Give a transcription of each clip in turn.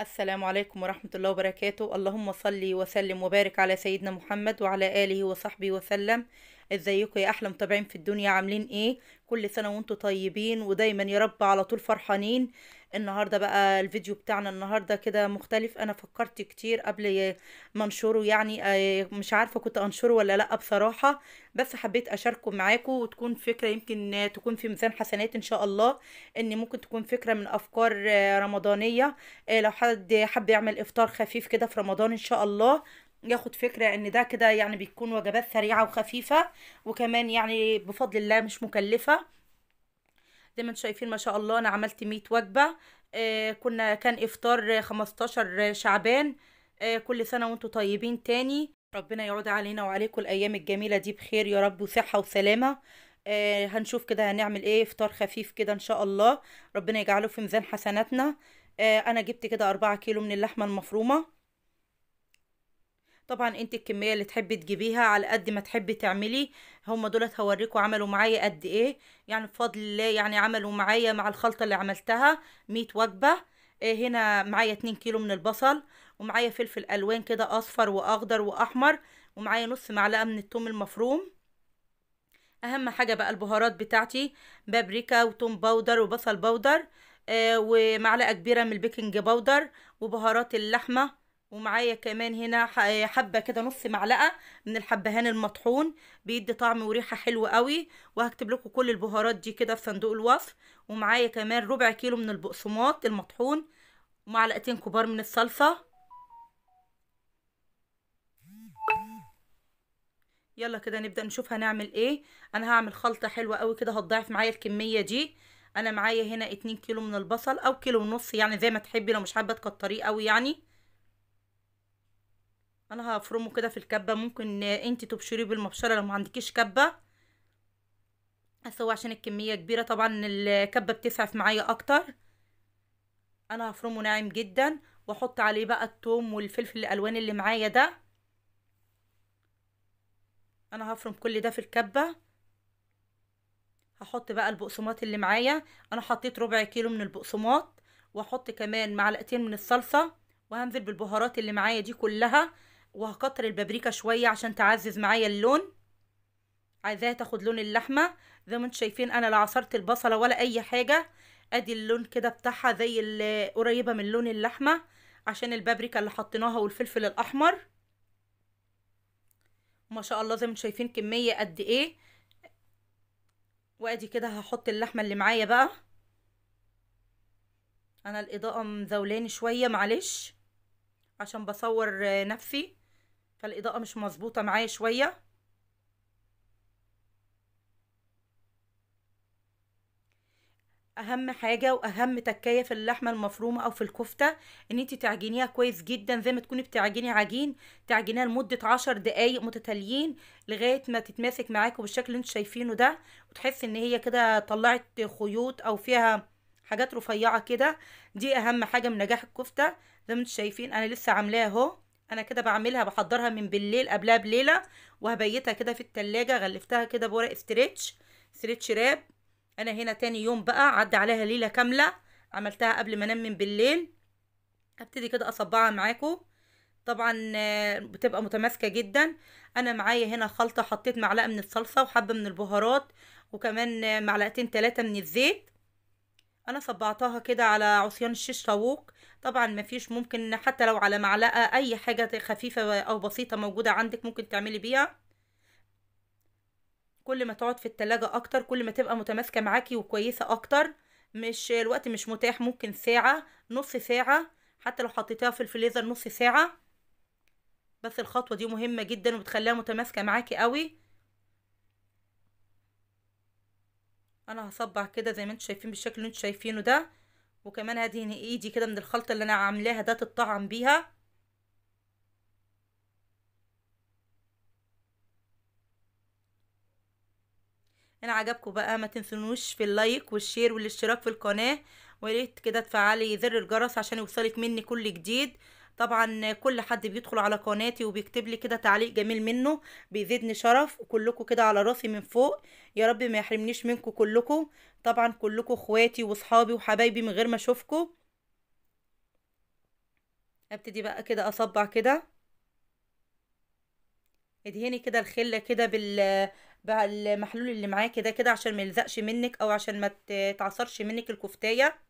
السلام عليكم ورحمة الله وبركاته اللهم صلي وسلم وبارك على سيدنا محمد وعلى آله وصحبه وسلم ازيكم يا أحلى متابعين في الدنيا عاملين ايه كل سنة وانتم طيبين ودايما يا رب على طول فرحانين النهارده بقى الفيديو بتاعنا النهارده كده مختلف انا فكرت كتير قبل ما انشره يعني آه، مش عارفه كنت انشره ولا لا بصراحه بس حبيت اشاركه معاكم وتكون فكره يمكن تكون في ميزان حسنات ان شاء الله ان ممكن تكون فكره من افكار آه، رمضانيه آه، لو حد حب يعمل افطار خفيف كده في رمضان ان شاء الله ياخد فكرة ان ده كده يعني بيكون وجبات سريعة وخفيفة وكمان يعني بفضل الله مش مكلفة زي ما انتم شايفين ما شاء الله انا عملت 100 وجبه آه كنا كان افطار 15 شعبان آه كل سنه وانتم طيبين تاني ربنا يعود علينا وعليكم الايام الجميله دي بخير يا رب وصحه وسلامه آه هنشوف كده هنعمل ايه افطار خفيف كده ان شاء الله ربنا يجعله في ميزان حسناتنا آه انا جبت كده 4 كيلو من اللحمه المفرومه طبعا انت الكميه اللي تحبي تجيبيها على قد ما تحبي تعملي هم دولت هوريكوا عملوا معايا قد ايه يعني بفضل الله يعني عملوا معايا مع الخلطه اللي عملتها ميت وجبه إيه هنا معايا 2 كيلو من البصل ومعايا فلفل الوان كده اصفر واخضر واحمر ومعايا نص معلقه من التوم المفروم اهم حاجه بقى البهارات بتاعتي بابريكا وتوم باودر وبصل باودر آه، ومعلقه كبيره من البيكنج باودر وبهارات اللحمه ومعايا كمان هنا حبه كده نص معلقه من الحبهان المطحون بيدي طعم وريحه حلوه قوي وهكتب لكم كل البهارات دي كده في صندوق الوصف ومعايا كمان ربع كيلو من البقسماط المطحون ومعلقتين كبار من الصلصه يلا كده نبدا نشوف هنعمل ايه انا هعمل خلطه حلوه قوي كده هتضاعف معايا الكميه دي انا معايا هنا اتنين كيلو من البصل او كيلو ونص يعني زي ما تحبي لو مش حابه تكتريه قوي يعني انا هفرمه كده في الكبه ممكن انت تبشريه بالمبشره لو ما عندكيش كبه بس هو عشان الكميه كبيره طبعا الكبه بتسعف معايا اكتر انا هفرمه ناعم جدا واحط عليه بقى الثوم والفلفل الالوان اللي معايا ده انا هفرم كل ده في الكبه هحط بقى البقسماط اللي معايا انا حطيت ربع كيلو من البقسماط واحط كمان معلقتين من الصلصه وهنزل بالبهارات اللي معايا دي كلها وهكتر البابريكا شوية عشان تعزز معايا اللون عايزاها تاخد لون اللحمة زي ما انتم شايفين انا لا عصرت البصلة ولا اي حاجة ادي اللون كده بتاعها زي اللي قريبة من لون اللحمة عشان البابريكا اللي حطيناها والفلفل الاحمر ما شاء الله زي ما انتم شايفين كمية قد ايه وادي كده هحط اللحمة اللي معايا بقى انا الاضاءة مزولاني شوية معلش عشان بصور نفسي فالاضاءه مش مظبوطه معايا شويه اهم حاجه واهم تكايه في اللحمه المفرومه او في الكفته ان انت تعجنيها كويس جدا زي ما تكوني بتعجني عجين تعجنيها لمده عشر دقايق متتاليين لغايه ما تتماسك معاك بالشكل اللي أنت شايفينه ده وتحس ان هي كده طلعت خيوط او فيها حاجات رفيعه كده دي اهم حاجه من نجاح الكفته زي ما أنت شايفين انا لسه عاملاها اهو انا كده بعملها بحضرها من بالليل قبلها بليله وهبيتها كده في التلاجة غلفتها كده بورق ستريتش ستريتش راب انا هنا تاني يوم بقى عدى عليها ليله كامله عملتها قبل ما انام من بالليل هبتدي كده اصبعها معاكم طبعا آه، بتبقى متماسكه جدا انا معايا هنا خلطه حطيت معلقه من الصلصه وحبه من البهارات وكمان آه، معلقتين ثلاثه من الزيت انا صبعتها كده على عصيان الشيش طاووق طبعا مفيش ممكن حتى لو على معلقه اي حاجه خفيفه او بسيطه موجوده عندك ممكن تعملي بيها كل ما تقعد في التلاجة اكتر كل ما تبقى متماسكه معاكي وكويسه اكتر مش الوقت مش متاح ممكن ساعه نص ساعه حتى لو حطيتيها في الفريزر نص ساعه بس الخطوه دي مهمه جدا وبتخليها متماسكه معاكي قوي انا هصبع كده زي ما انتوا شايفين بالشكل اللي انتوا شايفينه ده وكمان هدهن ايدي كده من الخلطة اللي انا عاملاها ده تتطعم بيها انا عجبكم بقى ما تنسونوش في اللايك والشير والاشتراك في القناة وريت كده تفعلي زر الجرس عشان يوصلك مني كل جديد طبعا كل حد بيدخل على قناتي وبيكتب لي كده تعليق جميل منه بيزيدني شرف وكلكم كده على راسي من فوق يا رب ما يحرمنيش منكم كلكم طبعا كلكم اخواتي واصحابي وحبايبي من غير ما اشوفكم ابتدي بقى كده اصبع كده ادهني كده الخله كده بال بالمحلول اللي معاكي كده كده عشان ما يلزقش منك او عشان ما تعصرش منك الكفتايه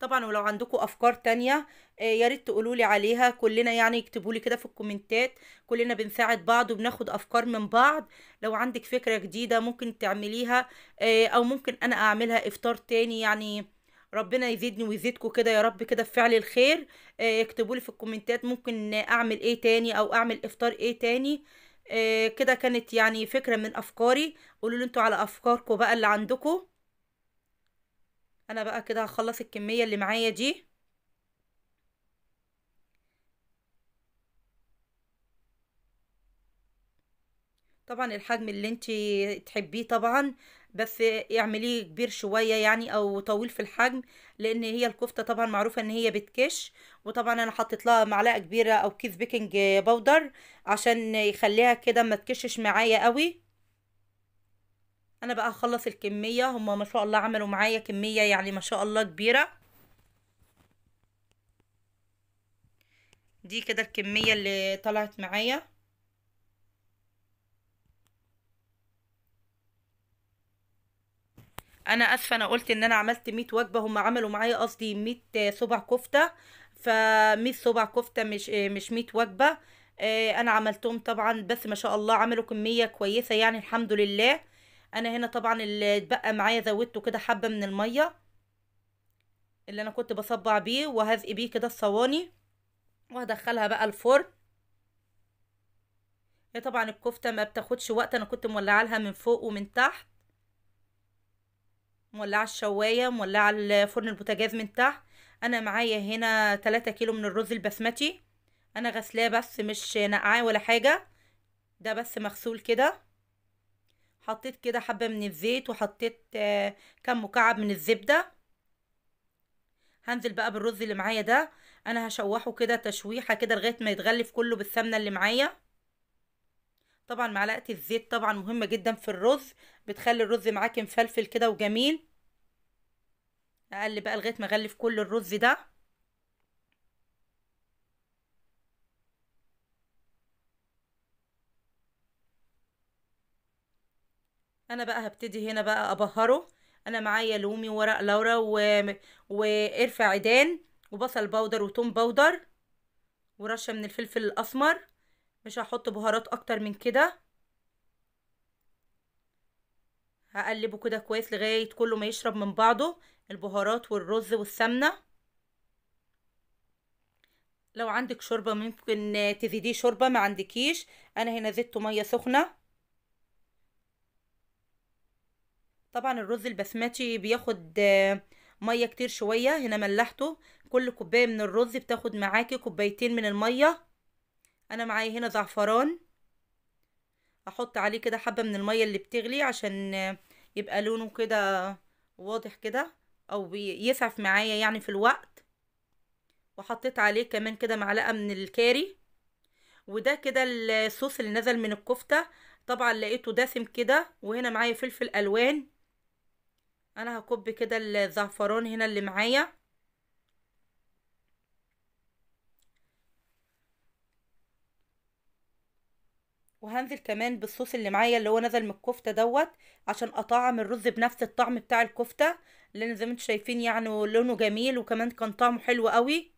طبعا ولو عندكم افكار تانية آه، يا ريت تقولوا لي عليها كلنا يعني اكتبوا لي كده في الكومنتات كلنا بنساعد بعض وبناخد افكار من بعض لو عندك فكرة جديدة ممكن تعمليها آه، او ممكن انا اعملها افطار تاني يعني ربنا يزيدني ويزيدكم كده يا رب كده في فعل الخير آه، اكتبوا لي في الكومنتات ممكن اعمل ايه تاني او اعمل افطار ايه تاني كده كانت يعني فكرة من افكاري قولوا لي انتوا على افكاركم بقى اللي عندكم انا بقى كده هخلص الكمية اللي معايا دي طبعا الحجم اللي انت تحبيه طبعا بس اعمليه كبير شوية يعني او طويل في الحجم لان هي الكفتة طبعا معروفة ان هي بتكش وطبعا انا حطيت لها معلقة كبيرة او كيس بيكنج بودر عشان يخليها كده ما تكشش معايا قوي انا بقى هخلص الكميه هما ما شاء الله عملوا معايا كميه يعني ما شاء الله كبيره دي كده الكميه اللي طلعت معايا انا اسفه انا قلت ان انا عملت 100 وجبه هما عملوا معايا قصدي 100 صبع كفته ف 100 صبع كفته مش مش 100 وجبه آه، انا عملتهم طبعا بس ما شاء الله عملوا كميه كويسه يعني الحمد لله انا هنا طبعا اللي اتبقى معايا زودته كده حبه من الميه اللي انا كنت بصبع بيه وهزق بيه كده الصواني وهدخلها بقى الفرن هي طبعا الكفته ما بتاخدش وقت انا كنت مولعه لها من فوق ومن تحت مولعه الشوايه مولعه الفرن البوتاجاز من تحت انا معايا هنا 3 كيلو من الرز البسمتي انا غسلاه بس مش نقعاه ولا حاجه ده بس مغسول كده حطيت كده حبة من الزيت وحطيت آه، كام مكعب من الزبدة هنزل بقى بالرز اللي معايا ده انا هشوحه كده تشويحة كده لغاية ما يتغلف كله بالسمنة اللي معايا طبعا معلقة الزيت طبعا مهمة جدا في الرز بتخلي الرز معاك مفلفل كده وجميل اقل بقى لغاية ما اغلف كل الرز ده انا بقى هبتدي هنا بقى ابهره انا معايا لومي وورق لورا و... وقرفة عيدان وبصل بودر وتوم بودر ورشة من الفلفل الاسمر مش هحط بهارات اكتر من كده هقلبه كده كويس لغاية كله ما يشرب من بعضه البهارات والرز والسمنة لو عندك شوربة ممكن تزيديه شوربة ما عندكيش انا هنا زدت مية سخنة طبعا الرز البسمتي بياخد ميه كتير شويه هنا ملحته كل كوبايه من الرز بتاخد معاكي كوبايتين من الميه انا معايا هنا زعفران احط عليه كده حبه من الميه اللي بتغلي عشان يبقى لونه كده واضح كده او يسعف معايا يعني في الوقت وحطيت عليه كمان كده معلقه من الكاري وده كده الصوص اللي نزل من الكفته طبعا لقيته دسم كده وهنا معايا فلفل الوان انا هكب كده الزعفران هنا اللي معايا وهنزل كمان بالصوص اللي معايا اللي هو نزل من الكفته دوت عشان اطعم الرز بنفس الطعم بتاع الكفته لان زي ما انتم شايفين يعني لونه جميل وكمان كان طعمه حلو قوي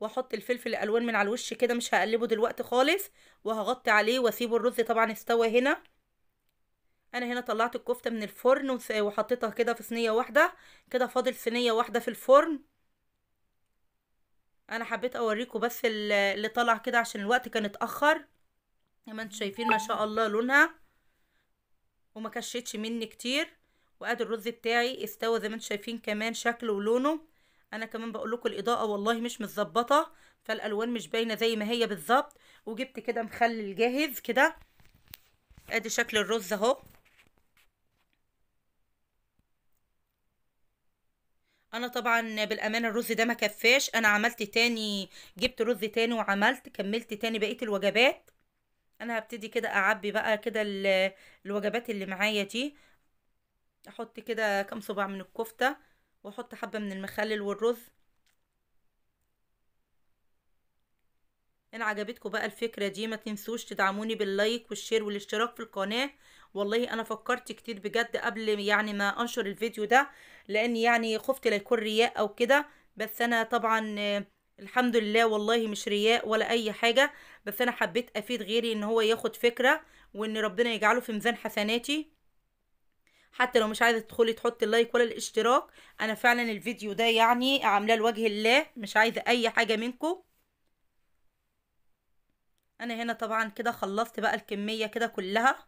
واحط الفلفل الالوان من على الوش كده مش هقلبه دلوقتي خالص وهغطي عليه واسيبه الرز طبعا استوى هنا انا هنا طلعت الكفته من الفرن وحطيتها كده في صينيه واحده كده فاضل صينيه واحده في الفرن انا حبيت اوريكم بس اللي طلع كده عشان الوقت كان اتاخر زي ما انتم شايفين ما شاء الله لونها وما كشتش مني كتير وادي الرز بتاعي استوى زي ما انتم شايفين كمان شكله ولونه انا كمان بقول لكم الاضاءه والله مش متظبطه فالالوان مش باينه زي ما هي بالظبط وجبت كده مخلل جاهز كده ادي شكل الرز اهو انا طبعا بالامانه الرز ده ما كفاش انا عملت تاني جبت رز تاني وعملت كملت تاني بقيه الوجبات انا هبتدي كده اعبي بقى كده الوجبات اللي معايا دي احط كده كام صباع من الكفته واحط حبه من المخلل والرز ان عجبتكم بقى الفكره دي ما تنسوش تدعموني باللايك والشير والاشتراك في القناه والله انا فكرت كتير بجد قبل يعني ما انشر الفيديو ده لان يعني خفت لا يكون رياء او كده بس انا طبعا الحمد لله والله مش رياء ولا اي حاجه بس انا حبيت افيد غيري ان هو ياخد فكره وان ربنا يجعله في ميزان حسناتي حتى لو مش عايزه تدخلي تحطي اللايك ولا الاشتراك انا فعلا الفيديو ده يعني عاملاه لوجه الله مش عايزه اي حاجه منكم انا هنا طبعا كده خلصت بقى الكميه كده كلها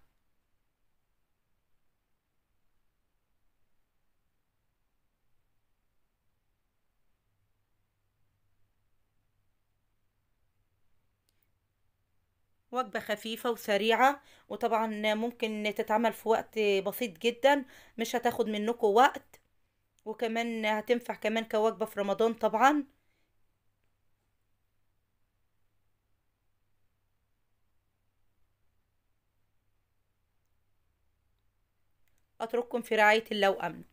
وجبة خفيفة وسريعة وطبعا ممكن تتعمل في وقت بسيط جدا مش هتاخد منكم وقت وكمان هتنفع كمان كوجبة في رمضان طبعا اترككم في رعاية الله وامنه